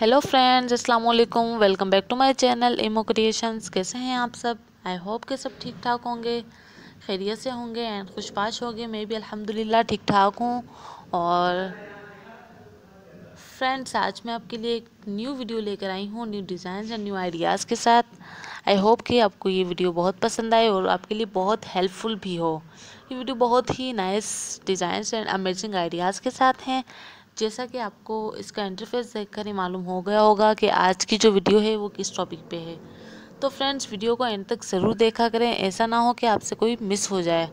hello friends अस्सलाम वालेकुम welcome back to my channel Emo Creations कैसे हैं आप सब आई होप के सब ठीक ठाक होंगे खैरियत से होंगे एंड खुशपाश होंगे मैं भी अल्हम्दुलिल्लाह ठीक ठाक हूँ और फ्रेंड्स आज मैं आपके लिए एक न्यू वीडियो लेकर आई हूँ new design and new ideas के साथ आई होप कि आपको ये वीडियो बहुत पसंद आए और आपके लिए बहुत हेल्पफुल भी हो ये वीडियो बहुत ही nice design and amazing ideas के साथ हैं जैसा कि आपको इसका इंटरफेस देखकर ही मालूम हो गया होगा कि आज की जो वीडियो है वो किस टॉपिक पे है तो फ्रेंड्स वीडियो को एंड तक ज़रूर देखा करें ऐसा ना हो कि आपसे कोई मिस हो जाए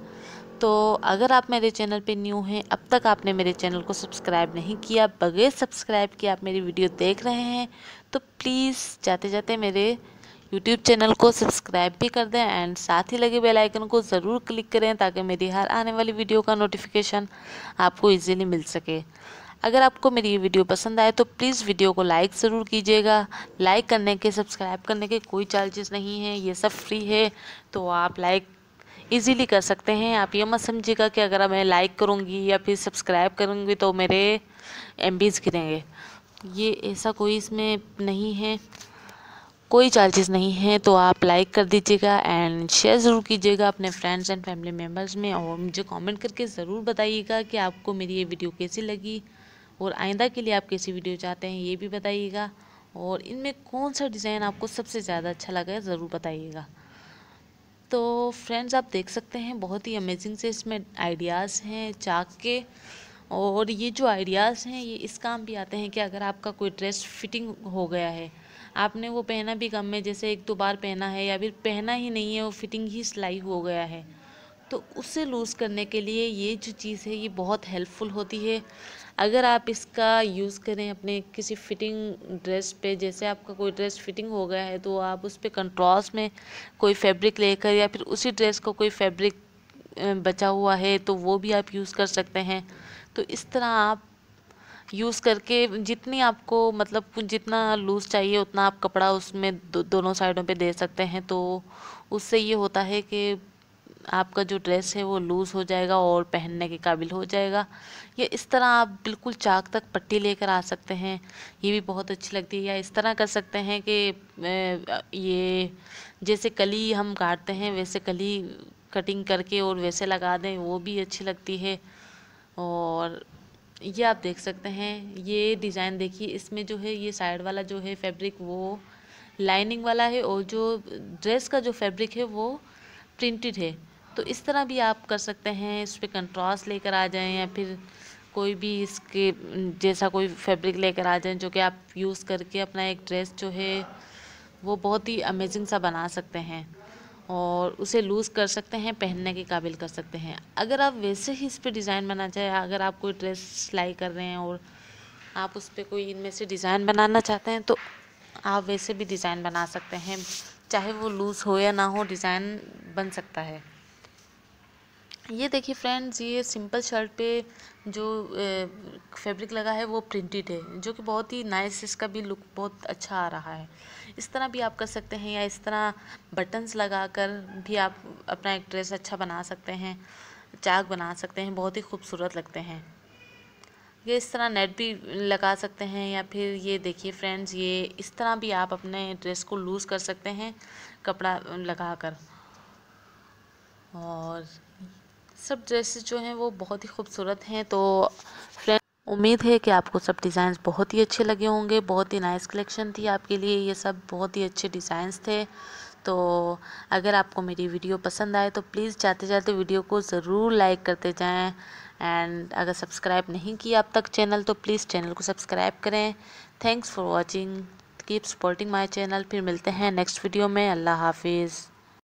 तो अगर आप मेरे चैनल पे न्यू हैं अब तक आपने मेरे चैनल को सब्सक्राइब नहीं किया बगैर सब्सक्राइब किए आप मेरी वीडियो देख रहे हैं तो प्लीज़ जाते जाते मेरे यूट्यूब चैनल को सब्सक्राइब भी कर दें एंड साथ ही लगे बेल आइकन को ज़रूर क्लिक करें ताकि मेरी हर आने वाली वीडियो का नोटिफिकेशन आपको इजीली मिल सके अगर आपको मेरी ये वीडियो पसंद आए तो प्लीज़ वीडियो को लाइक ज़रूर कीजिएगा लाइक करने के सब्सक्राइब करने के कोई चार्जेस नहीं है ये सब फ्री है तो आप लाइक इजीली कर सकते हैं आप ये मत समझिएगा कि अगर मैं लाइक करूँगी या फिर सब्सक्राइब करूँगी तो मेरे एम गिरेंगे ये ऐसा कोई इसमें नहीं है कोई चार्जेस नहीं है तो आप लाइक कर दीजिएगा एंड शेयर ज़रूर कीजिएगा अपने फ्रेंड्स एंड फैमिली मेम्बर्स में और मुझे कमेंट करके ज़रूर बताइएगा कि आपको मेरी ये वीडियो कैसी लगी और आइंदा के लिए आप कैसी वीडियो चाहते हैं ये भी बताइएगा और इनमें कौन सा डिज़ाइन आपको सबसे ज़्यादा अच्छा लगा ज़रूर बताइएगा तो फ्रेंड्स आप देख सकते हैं बहुत ही अमेजिंग से इसमें आइडियाज़ हैं चाक के और ये जो आइडियाज़ हैं ये इस काम भी आते हैं कि अगर आपका कोई ड्रेस फिटिंग हो गया है आपने वो पहना भी कम है जैसे एक दो बार पहना है या फिर पहना ही नहीं है वो फिटिंग ही सिलाई हो गया है तो उसे लूज़ करने के लिए ये जो चीज़ है ये बहुत हेल्पफुल होती है अगर आप इसका यूज़ करें अपने किसी फिटिंग ड्रेस पे जैसे आपका कोई ड्रेस फिटिंग हो गया है तो आप उस पर कंट्रास्ट में कोई फैब्रिक लेकर या फिर उसी ड्रेस को कोई फैब्रिक बचा हुआ है तो वो भी आप यूज़ कर सकते हैं तो इस तरह आप यूज़ करके जितनी आपको मतलब जितना लूज़ चाहिए उतना आप कपड़ा उसमें दो, दोनों साइडों पे दे सकते हैं तो उससे ये होता है कि आपका जो ड्रेस है वो लूज़ हो जाएगा और पहनने के काबिल हो जाएगा या इस तरह आप बिल्कुल चाक तक पट्टी लेकर आ सकते हैं ये भी बहुत अच्छी लगती है या इस तरह कर सकते हैं कि ये जैसे कली हम काटते हैं वैसे कली कटिंग करके और वैसे लगा दें वो भी अच्छी लगती है और ये आप देख सकते हैं ये डिज़ाइन देखिए इसमें जो है ये साइड वाला जो है फैब्रिक वो लाइनिंग वाला है और जो ड्रेस का जो फैब्रिक है वो प्रिंटेड है तो इस तरह भी आप कर सकते हैं इस पर कंट्रास्ट लेकर आ जाएं या फिर कोई भी इसके जैसा कोई फैब्रिक लेकर आ जाएं जो कि आप यूज़ करके अपना एक ड्रेस जो है वो बहुत ही अमेजिंग सा बना सकते हैं और उसे लूज़ कर सकते हैं पहनने के काबिल कर सकते हैं अगर आप वैसे ही इस पर डिज़ाइन बनाना चाहें अगर आप कोई ड्रेस सिलाई कर रहे हैं और आप उस पर कोई इनमें से डिज़ाइन बनाना चाहते हैं तो आप वैसे भी डिज़ाइन बना सकते हैं चाहे वो लूज़ हो या ना हो डिज़ाइन बन सकता है ये देखिए फ्रेंड्स ये सिंपल शर्ट पे जो फैब्रिक लगा है वो प्रिंटेड है जो कि बहुत ही नाइस इसका भी लुक बहुत अच्छा आ रहा है इस तरह भी आप कर सकते हैं या इस तरह बटन्स लगाकर भी आप अपना एक ड्रेस अच्छा बना सकते हैं चाक बना सकते हैं बहुत ही खूबसूरत लगते हैं ये इस तरह नेट भी लगा सकते हैं या फिर ये देखिए फ्रेंड्स ये इस तरह भी आप अपने ड्रेस को लूज़ कर सकते हैं कपड़ा लगा कर और सब ड्रेसेस जो हैं वो बहुत ही खूबसूरत हैं तो फ्रेंड उम्मीद है कि आपको सब डिज़ाइंस बहुत ही अच्छे लगे होंगे बहुत ही नाइस कलेक्शन थी आपके लिए ये सब बहुत ही अच्छे डिज़ाइंस थे तो अगर आपको मेरी वीडियो पसंद आए तो प्लीज़ जाते जाते वीडियो को ज़रूर लाइक करते जाएँ एंड अगर सब्सक्राइब नहीं किया अब तक चैनल तो प्लीज़ चैनल को सब्सक्राइब करें thanks for watching keep supporting my channel फिर मिलते हैं नेक्स्ट वीडियो में अल्लाह हाफिज़